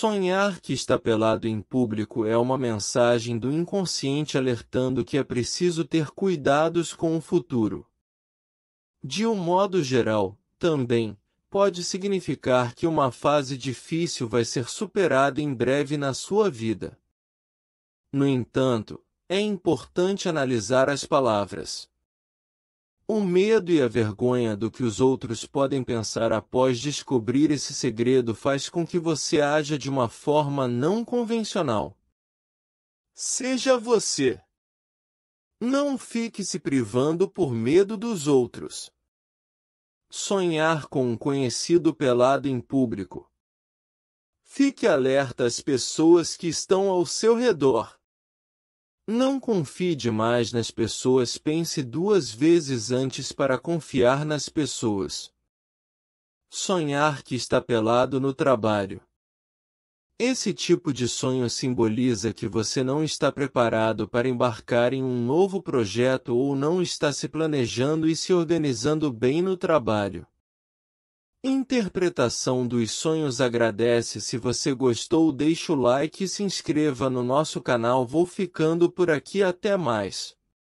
Sonhar que está pelado em público é uma mensagem do inconsciente alertando que é preciso ter cuidados com o futuro. De um modo geral, também, pode significar que uma fase difícil vai ser superada em breve na sua vida. No entanto, é importante analisar as palavras o medo e a vergonha do que os outros podem pensar após descobrir esse segredo faz com que você haja de uma forma não convencional. Seja você. Não fique se privando por medo dos outros. Sonhar com um conhecido pelado em público. Fique alerta às pessoas que estão ao seu redor. Não confie demais nas pessoas, pense duas vezes antes para confiar nas pessoas. Sonhar que está pelado no trabalho. Esse tipo de sonho simboliza que você não está preparado para embarcar em um novo projeto ou não está se planejando e se organizando bem no trabalho. Interpretação dos sonhos agradece se você gostou deixa o like e se inscreva no nosso canal vou ficando por aqui até mais